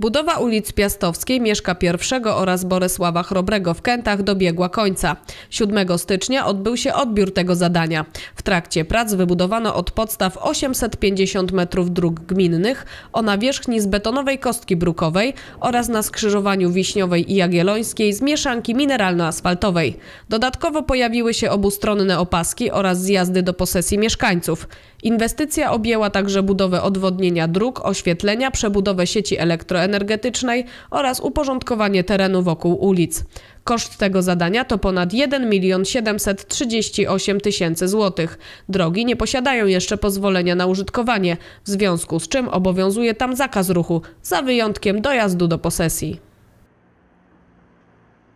Budowa ulic Piastowskiej, Mieszka I oraz Bolesława Chrobrego w Kętach dobiegła końca. 7 stycznia odbył się odbiór tego zadania. W trakcie prac wybudowano od podstaw 850 metrów dróg gminnych o nawierzchni z betonowej kostki brukowej oraz na skrzyżowaniu Wiśniowej i Jagiellońskiej z mieszanki mineralno-asfaltowej. Dodatkowo pojawiły się obustronne opaski oraz zjazdy do posesji mieszkańców. Inwestycja objęła także budowę odwodnienia dróg, oświetlenia, przebudowę sieci elektroenergetycznej energetycznej oraz uporządkowanie terenu wokół ulic. Koszt tego zadania to ponad 1 milion 738 tysięcy złotych. Drogi nie posiadają jeszcze pozwolenia na użytkowanie, w związku z czym obowiązuje tam zakaz ruchu, za wyjątkiem dojazdu do posesji.